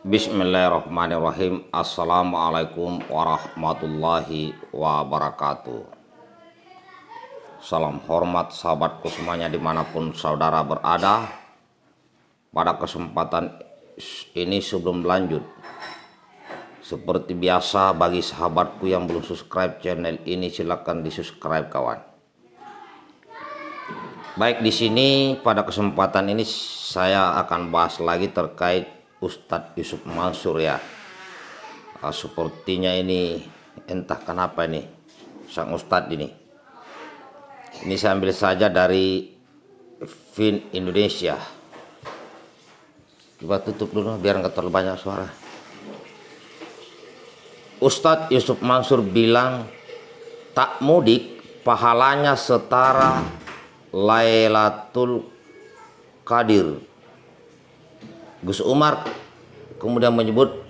Bismillahirrahmanirrahim Assalamualaikum warahmatullahi wabarakatuh Salam hormat sahabatku semuanya dimanapun saudara berada Pada kesempatan ini sebelum lanjut Seperti biasa bagi sahabatku yang belum subscribe channel ini silahkan di subscribe kawan Baik di sini pada kesempatan ini saya akan bahas lagi terkait Ustadz Yusuf Mansur ya uh, sepertinya ini entah kenapa ini sang Ustadz ini ini saya ambil saja dari Fin Indonesia coba tutup dulu biar nggak terlalu banyak suara Ustadz Yusuf Mansur bilang tak mudik pahalanya setara Lailatul Qadir Gus Umar kemudian menyebut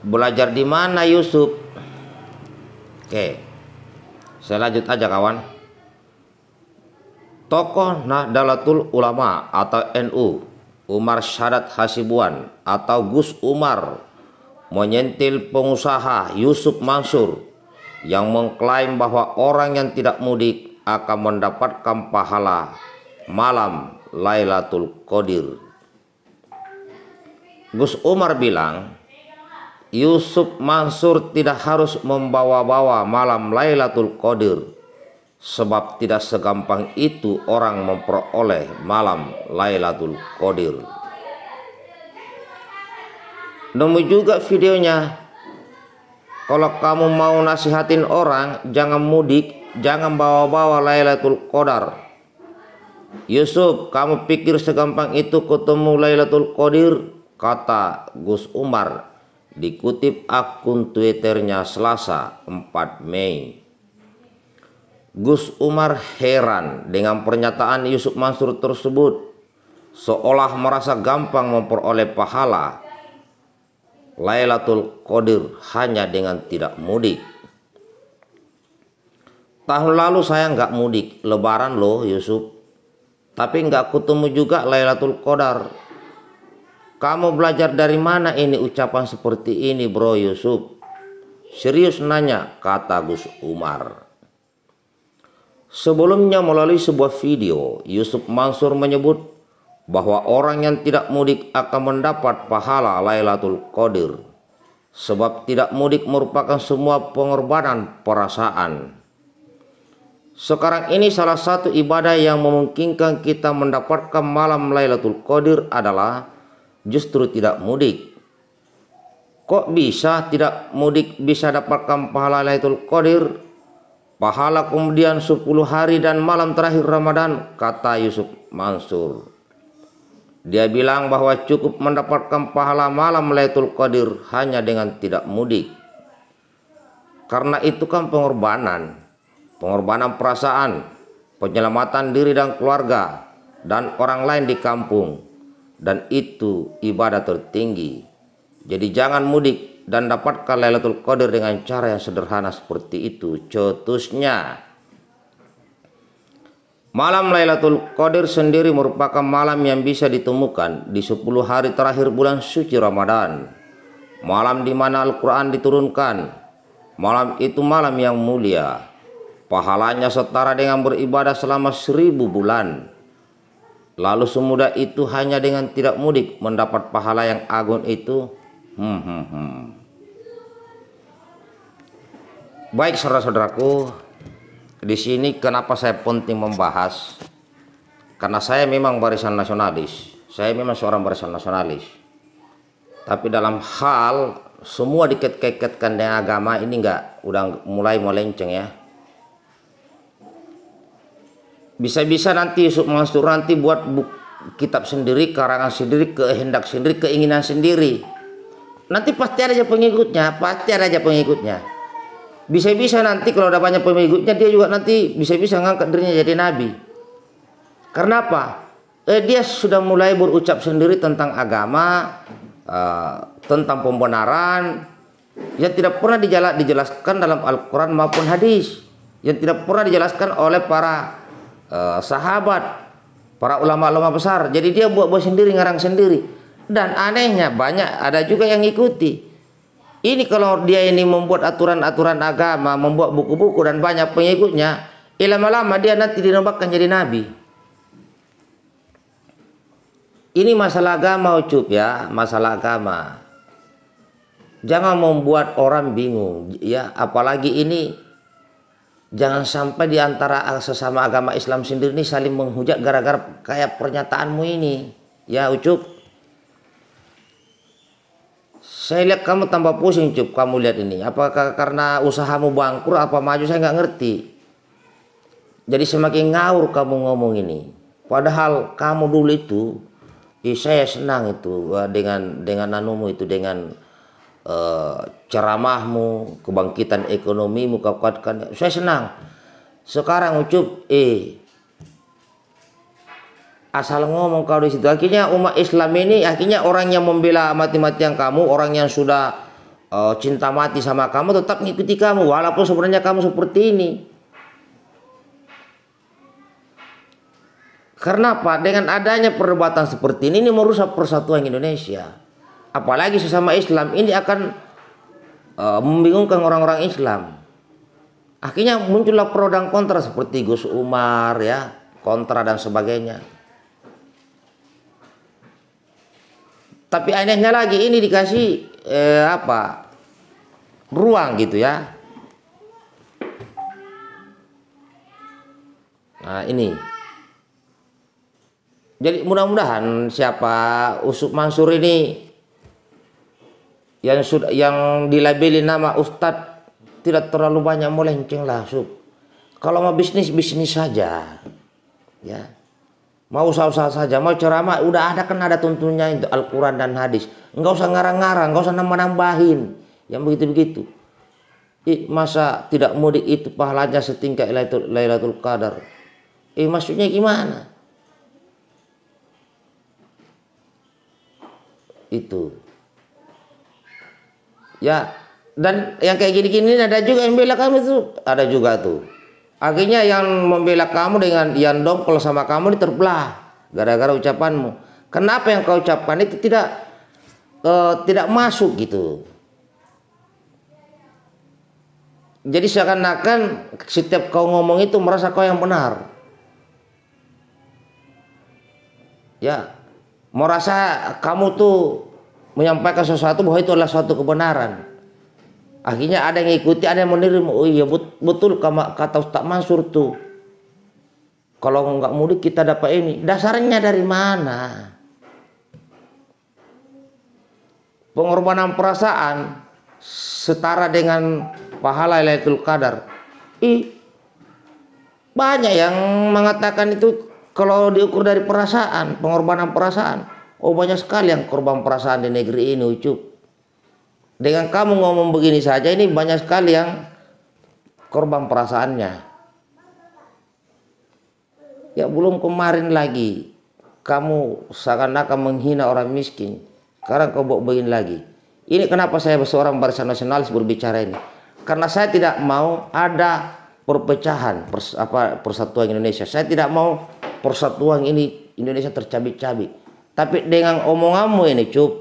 belajar di mana Yusuf? Oke. Saya lanjut aja kawan. Tokoh Nahdlatul Ulama atau NU Umar Syadat Hasibuan atau Gus Umar menyentil pengusaha Yusuf Mansur yang mengklaim bahwa orang yang tidak mudik akan mendapatkan pahala malam Lailatul Qadir. Gus Umar bilang, Yusuf Mansur tidak harus membawa-bawa malam Lailatul Qadir sebab tidak segampang itu orang memperoleh malam Lailatul Qadir. Nemu juga videonya. Kalau kamu mau nasihatin orang, jangan mudik, jangan bawa-bawa Lailatul Qadar. Yusuf, kamu pikir segampang itu ketemu Lailatul Qadir? kata Gus Umar dikutip akun Twitternya Selasa 4 Mei. Gus Umar heran dengan pernyataan Yusuf Mansur tersebut seolah merasa gampang memperoleh pahala Lailatul Qadir hanya dengan tidak mudik. Tahun lalu saya nggak mudik, lebaran loh Yusuf. Tapi nggak ketemu juga Lailatul Qadar kamu belajar dari mana ini ucapan seperti ini bro Yusuf? Serius nanya, kata Gus Umar. Sebelumnya melalui sebuah video, Yusuf Mansur menyebut bahwa orang yang tidak mudik akan mendapat pahala Lailatul Qadir. Sebab tidak mudik merupakan semua pengorbanan perasaan. Sekarang ini salah satu ibadah yang memungkinkan kita mendapatkan malam Lailatul Qadir adalah justru tidak mudik kok bisa tidak mudik bisa dapatkan pahala Lailatul Qadir pahala kemudian 10 hari dan malam terakhir Ramadan kata Yusuf Mansur dia bilang bahwa cukup mendapatkan pahala malam Lailatul Qadir hanya dengan tidak mudik karena itu kan pengorbanan pengorbanan perasaan penyelamatan diri dan keluarga dan orang lain di kampung dan itu ibadah tertinggi. Jadi jangan mudik dan dapatkan Lailatul Qadar dengan cara yang sederhana seperti itu. Cetusnya Malam Lailatul Qadar sendiri merupakan malam yang bisa ditemukan di 10 hari terakhir bulan suci Ramadan. Malam di mana Al-Qur'an diturunkan. Malam itu malam yang mulia. Pahalanya setara dengan beribadah selama seribu bulan Lalu semudah itu hanya dengan tidak mudik mendapat pahala yang agung itu. Hmm, hmm, hmm. Baik saudara-saudaraku, di sini kenapa saya penting membahas? Karena saya memang barisan nasionalis. Saya memang seorang barisan nasionalis. Tapi dalam hal semua dikait-kaitkan dengan agama ini enggak udah mulai melenceng ya bisa-bisa nanti Yusuf Mansur nanti buat buku kitab sendiri, karangan sendiri, kehendak sendiri, keinginan sendiri. Nanti pasti ada aja pengikutnya, pasti ada aja pengikutnya. Bisa-bisa nanti kalau ada banyak pengikutnya dia juga nanti bisa-bisa ngangkat dirinya jadi nabi. Karena apa? Eh, dia sudah mulai berucap sendiri tentang agama, eh, tentang pembenaran yang tidak pernah dijelaskan dalam Al-Quran maupun hadis, yang tidak pernah dijelaskan oleh para uh, sahabat, para ulama-ulama besar. Jadi dia buat-buat sendiri, ngarang sendiri. Dan anehnya banyak ada juga yang ikuti Ini kalau dia ini membuat aturan-aturan agama, membuat buku-buku dan banyak pengikutnya, lama-lama dia nanti dinobatkan jadi nabi. Ini masalah agama, Ucup ya, masalah agama. Jangan membuat orang bingung, ya, apalagi ini Jangan sampai di antara sesama agama Islam sendiri ini saling menghujat gara-gara kayak pernyataanmu ini. Ya Ucup. Saya lihat kamu tambah pusing Ucup, kamu lihat ini. Apakah karena usahamu bangkrut apa maju saya nggak ngerti. Jadi semakin ngawur kamu ngomong ini. Padahal kamu dulu itu, ya saya senang itu eh, dengan dengan anumu itu dengan Eh, ceramahmu, kebangkitan ekonomimu kau kuatkan. Saya senang. Sekarang ucup, eh asal ngomong kalau di situ akhirnya umat Islam ini akhirnya orang yang membela mati-matian kamu orang yang sudah uh, cinta mati sama kamu tetap mengikuti kamu walaupun sebenarnya kamu seperti ini Karena apa? Dengan adanya perdebatan seperti ini, ini merusak persatuan Indonesia apalagi sesama Islam ini akan uh, membingungkan orang-orang Islam akhirnya muncullah pro dan kontra seperti Gus Umar ya kontra dan sebagainya tapi anehnya lagi ini dikasih eh, apa ruang gitu ya nah ini jadi mudah-mudahan siapa Usuk Mansur ini yang sudah yang dilabeli nama ustadz tidak terlalu banyak melenceng lah sub kalau mau bisnis bisnis saja ya mau usaha-usaha saja mau ceramah udah ada kan ada tuntunnya itu Al-Quran dan hadis Enggak usah ngarang-ngarang enggak usah nambah-nambahin yang begitu-begitu Ih, masa tidak mudik itu pahalanya setingkat Lailatul, Lailatul Qadar eh maksudnya gimana itu Ya, dan yang kayak gini-gini ada juga yang bela kamu itu, ada juga tuh. Akhirnya yang membela kamu dengan yang dongkol sama kamu ini terbelah gara-gara ucapanmu. Kenapa yang kau ucapkan itu tidak uh, tidak masuk gitu? Jadi seakan-akan setiap kau ngomong itu merasa kau yang benar. Ya, merasa kamu tuh menyampaikan sesuatu bahwa itu adalah suatu kebenaran. Akhirnya ada yang ikuti, ada yang meniru. Oh iya betul kata Ustaz Mansur tuh. Kalau nggak mudik kita dapat ini. Dasarnya dari mana? Pengorbanan perasaan setara dengan pahala Lailatul Qadar. Ih, banyak yang mengatakan itu kalau diukur dari perasaan, pengorbanan perasaan. Oh banyak sekali yang korban perasaan di negeri ini ucup. Dengan kamu ngomong begini saja ini banyak sekali yang korban perasaannya. Ya belum kemarin lagi kamu seakan-akan menghina orang miskin. Sekarang kau buat begini lagi. Ini kenapa saya seorang barisan nasionalis berbicara ini? Karena saya tidak mau ada perpecahan pers, apa persatuan Indonesia. Saya tidak mau persatuan ini Indonesia tercabik-cabik tapi dengan omonganmu ini cup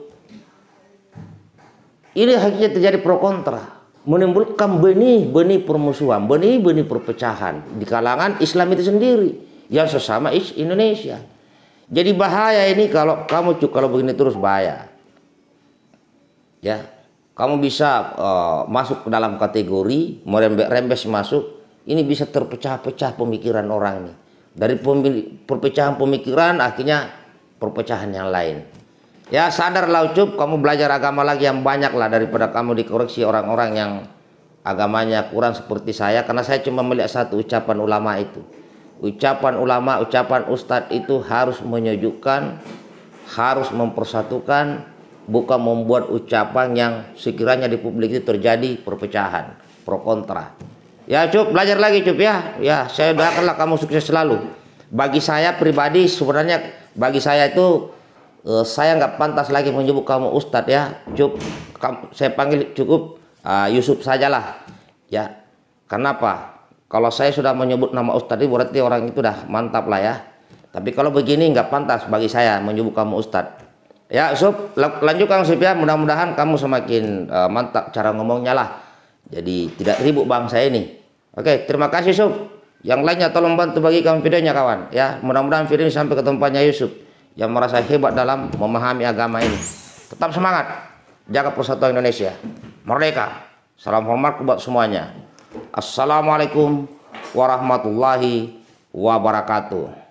ini hakikatnya terjadi pro kontra menimbulkan benih-benih permusuhan benih-benih perpecahan di kalangan Islam itu sendiri yang sesama is Indonesia jadi bahaya ini kalau kamu cuk kalau begini terus bahaya ya kamu bisa uh, masuk ke dalam kategori merembes masuk ini bisa terpecah-pecah pemikiran orang nih dari pemilik, perpecahan pemikiran akhirnya perpecahan yang lain. Ya sadarlah Ucup, kamu belajar agama lagi yang banyaklah daripada kamu dikoreksi orang-orang yang agamanya kurang seperti saya. Karena saya cuma melihat satu ucapan ulama itu. Ucapan ulama, ucapan ustadz itu harus menyejukkan, harus mempersatukan, bukan membuat ucapan yang sekiranya di publik itu terjadi perpecahan, pro kontra. Ya Cup, belajar lagi Cup ya. Ya, saya doakanlah kamu sukses selalu. Bagi saya pribadi sebenarnya bagi saya itu uh, saya nggak pantas lagi menyebut kamu ustadz ya cukup saya panggil cukup uh, Yusuf sajalah ya kenapa kalau saya sudah menyebut nama ustadz itu berarti orang itu dah mantap lah ya tapi kalau begini nggak pantas bagi saya menyebut kamu ustadz ya Yusuf lanjutkan Kang Yusuf ya mudah-mudahan kamu semakin uh, mantap cara ngomongnya lah jadi tidak ribut bangsa ini oke terima kasih Yusuf yang lainnya tolong bantu bagikan videonya kawan ya. Mudah-mudahan video ini sampai ke tempatnya Yusuf yang merasa hebat dalam memahami agama ini. Tetap semangat. Jaga persatuan Indonesia. Merdeka. Salam hormat buat semuanya. Assalamualaikum warahmatullahi wabarakatuh.